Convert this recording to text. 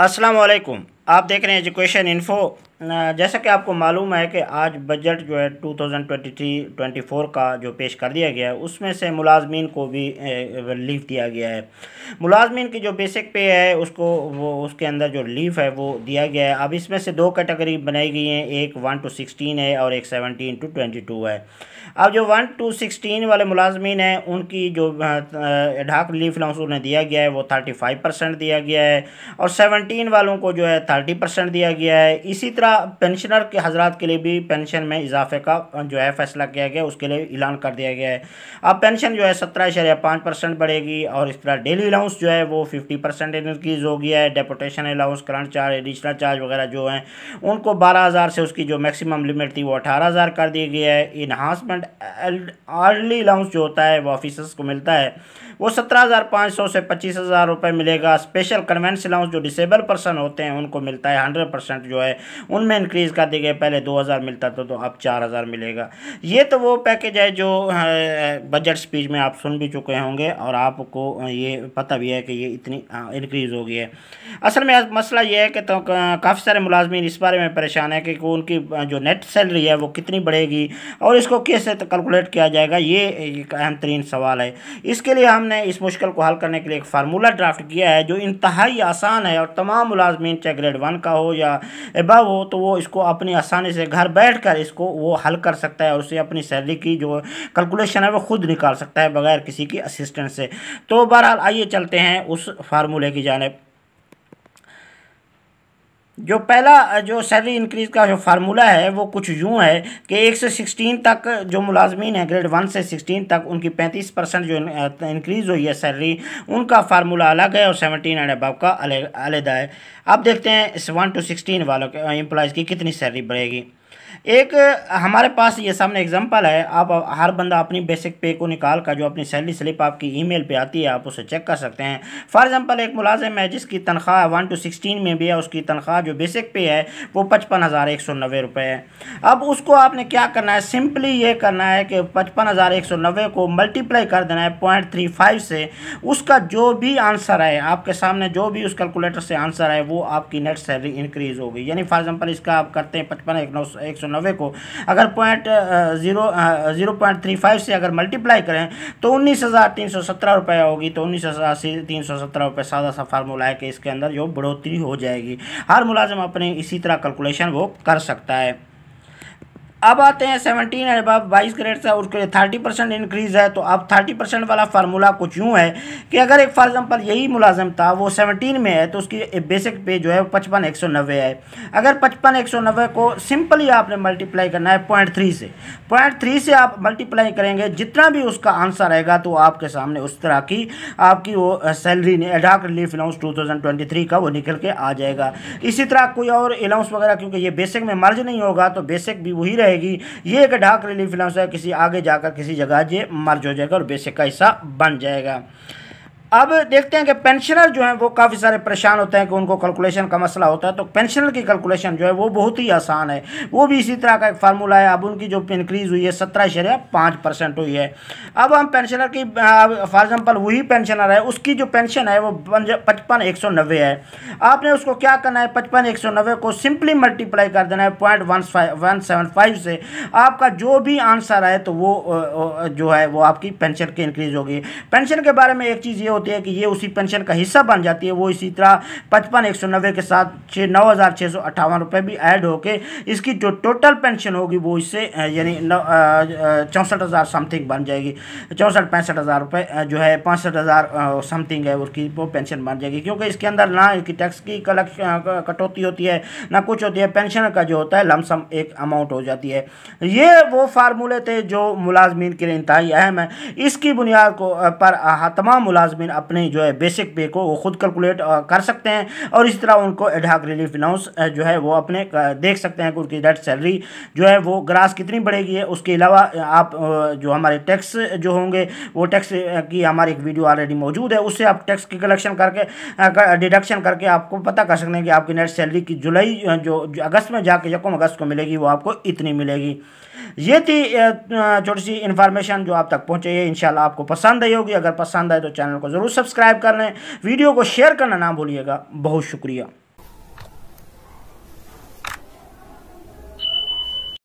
अस्सलाम वालेकुम आप देख रहे हैं एजुकेशन इन्फो जैसा कि आपको मालूम है कि आज बजट जो है 2023-24 का जो पेश कर दिया गया है उसमें से मुलाजमीन को भी रिलीफ दिया गया है मुलाजमीन की जो बेसिक पे है उसको वो उसके अंदर जो रिलीफ है वो दिया गया है अब इसमें से दो कैटेगरी बनाई गई हैं एक वन टू सिक्सटीन है और एक सेवनटीन टू ट्वेंटी टू है अब जो वन टू सिक्सटीन वाले मुलाजमीन हैं उनकी जो ढाक रिलीफ लाउंस उन्हें दिया गया है वो थर्टी फाइव परसेंट दिया गया है और सेवनटीन वालों को जो है थर्टी परसेंट दिया गया है इसी तरह पेंशनर के हजरात के लिए भी पेंशन में इजाफे का जो है फैसला किया गया उसके लिए ऐलान कर दिया गया है अब पेंशन जो है सत्रह शरिया पाँच परसेंट बढ़ेगी और इस तरह डेली अलाउंस जो है वो फिफ्टी परसेंट इनक्रीज़ हो गया है deputation allowance current charge additional charge वगैरह जो हैं उनको बारह हज़ार से उसकी जो मैक्सिमम लिमिट थी वो अठारह हज़ार कर दी गई है इन्हांसमेंट अर्ली अलाउंस जो होता है वो ऑफिसर्स को मिलता है वो सत्रह हज़ार पाँच सौ से पच्चीस हज़ार रुपये मिलेगा स्पेशल कन्वेंस अलाउंस जो डिसेबल पर्सन होते हैं उनको मिलता है हंड्रेड परसेंट जो है उन उनमें इंक्रीज़ कर दी गई पहले दो हज़ार मिलता था तो, तो अब चार हज़ार मिलेगा ये तो वो पैकेज है जो बजट स्पीच में आप सुन भी चुके होंगे और आपको ये पता भी है कि ये इतनी इंक्रीज़ हो गई है असल में मसला ये है कि तो काफ़ी सारे मुलाजमी इस बारे में परेशान है कि उनकी जो नेट सैलरी है वो कितनी बढ़ेगी और इसको कैसे कैलकुलेट तो किया जाएगा ये एक अहम तरीन सवाल है इसके लिए हमने इस मुश्किल को हल करने के लिए एक फार्मूला ड्राफ्ट किया है जो इंतहाई आसान है और तमाम मुलाजमीन चाहे ग्रेड वन का हो या एबव हो तो वो इसको अपनी आसानी से घर बैठ कर इसको वो हल कर सकता है और उसे अपनी सैलरी की जो कैलकुलेशन है वो खुद निकाल सकता है बगैर किसी की असिस्टेंस से तो बहरहाल आइए चलते हैं उस फार्मूले की जानब जो पहला जो सैलरी इंक्रीज़ का जो फार्मूला है वो कुछ यूँ है कि एक से सिक्सटीन तक जो मुलाजमीन है ग्रेड वन से सिक्सटीन तक उनकी पैंतीस परसेंट जो इंक्रीज़ हुई है सैलरी उनका फार्मूला अलग है और सेवनटीन एंड अबव का अलग अलहदा है अब देखते हैं इस वन टू सिक्सटीन वालों के एम्प्लॉज़ की कितनी सैलरी बढ़ेगी एक हमारे पास ये सामने एग्जांपल है आप हर बंदा अपनी बेसिक पे को निकाल कर जो अपनी सैलरी स्लिप आपकी ईमेल पे आती है आप उसे चेक कर सकते हैं फॉर एग्जांपल एक मुलाजिम है जिसकी तनख्वाह वन टू सिक्सटीन में भी है उसकी तनख्वाह जो बेसिक पे है वो पचपन हज़ार एक सौ नब्बे रुपये है अब उसको आपने क्या करना है सिंपली ये करना है कि पचपन हज़ार एक सौ नब्बे को मल्टीप्लाई कर देना है पॉइंट थ्री फाइव से उसका जो भी आंसर है आपके सामने जो भी उस कैलकुलेटर से आंसर है वो आपकी नेट सैलरी इंक्रीज़ होगी यानी फॉर एग्जाम्पल इसका आप करते हैं पचपन एक नौ एक सौ नब्बे को अगर point zero zero point three five से अगर मल्टीप्लाई करें तो उन्नीस हज़ार तीन सौ सत्रह रुपये होगी तो उन्नीस हज़ार तीन सौ सत्रह रुपये सादा सा फार्मूला है कि इसके अंदर जो बढ़ोतरी हो जाएगी हर मुलाजम अपने इसी तरह कैलकुलेशन वो कर सकता है अब आते हैं सेवनटीन एंड अब बाईस ग्रेड से उसके लिए थर्टी परसेंट इंक्रीज़ है तो अब थर्टी परसेंट वाला फार्मूला कुछ यूँ है कि अगर एक फॉर एग्जाम्पल यही मुलाजम था वो सेवनटीन में है तो उसकी बेसिक पे जो है पचपन एक सौ नब्बे है अगर पचपन एक सौ नब्बे को सिंपली आपने मल्टीप्लाई करना है पॉइंट थ्री से पॉइंट थ्री से आप मल्टीप्लाई करेंगे जितना भी उसका आंसर आएगा तो आपके सामने उस तरह की आपकी वो salary ad hoc relief allowance two thousand twenty three का वो निकल के आ जाएगा इसी तरह कोई और अलाउंस वगैरह क्योंकि ये बेसिक में मर्ज नहीं होगा तो बेसिक भी वही रहेगा रहेगी ये एक ढाक रिलीफ फिलहाल किसी आगे जाकर किसी जगह ये मर्ज हो जाएगा और बेसिक का हिस्सा बन जाएगा अब देखते हैं कि पेंशनर जो हैं वो काफ़ी सारे परेशान होते हैं कि उनको कैलकुलेशन का मसला होता है तो पेंशनर की कैलकुलेशन जो है वो बहुत ही आसान है वो भी इसी तरह का एक फार्मूला है अब उनकी जो इंक्रीज़ हुई है सत्रह शरिया पाँच परसेंट हुई है अब हम पेंशनर की फॉर एग्जाम्पल वही पेंशनर है उसकी जो पेंशन है वो पचपन एक सौ नब्बे है आपने उसको क्या करना है पचपन एक सौ नब्बे को सिंपली मल्टीप्लाई कर देना है point one one seven five से आपका जो भी आंसर आए तो वो जो है वो आपकी पेंशन की इंक्रीज़ होगी पेंशन के बारे में एक चीज़ ये होती होते हैं कि ये उसी पेंशन का हिस्सा बन जाती है वो इसी तरह पचपन एक सौ नब्बे के साथ छः नौ हज़ार छः सौ अट्ठावन रुपये भी ऐड होकर इसकी जो टोटल पेंशन होगी वो इससे यानी चौंसठ हज़ार समथिंग बन जाएगी चौंसठ पैंसठ हज़ार रुपये जो है पैंसठ हज़ार समथिंग है उसकी वो पेंशन बन जाएगी क्योंकि इसके अंदर ना इसकी टैक्स की कलेक्शन कटौती होती है ना कुछ होती है पेंशन का जो होता है लमसम एक अमाउंट हो जाती है ये वो फार्मूले थे जो मुलाजमीन के लिए इंतहाई अहम है इसकी बुनियाद को पर तमाम मुलाजमी आदमी अपने जो है बेसिक पे को वो खुद कैलकुलेट कर सकते हैं और इस तरह उनको एडहाक रिलीफ अनाउंस जो है वो अपने देख सकते हैं कि उनकी डेट सैलरी जो है वो ग्रास कितनी बढ़ेगी है उसके अलावा आप जो हमारे टैक्स जो होंगे वो टैक्स की हमारी एक वीडियो ऑलरेडी मौजूद है उससे आप टैक्स की कलेक्शन करके डिडक्शन करके आपको पता कर सकते हैं कि आपकी नेट सैलरी की जुलाई जो अगस्त में जाके यकम अगस्त को मिलेगी वो आपको इतनी मिलेगी ये थी छोटी सी इन्फॉर्मेशन जो आप तक पहुँचे है इन आपको पसंद आई होगी अगर पसंद आए तो चैनल को ज़रूर सब्सक्राइब कर लें वीडियो को शेयर करना ना भूलिएगा बहुत शुक्रिया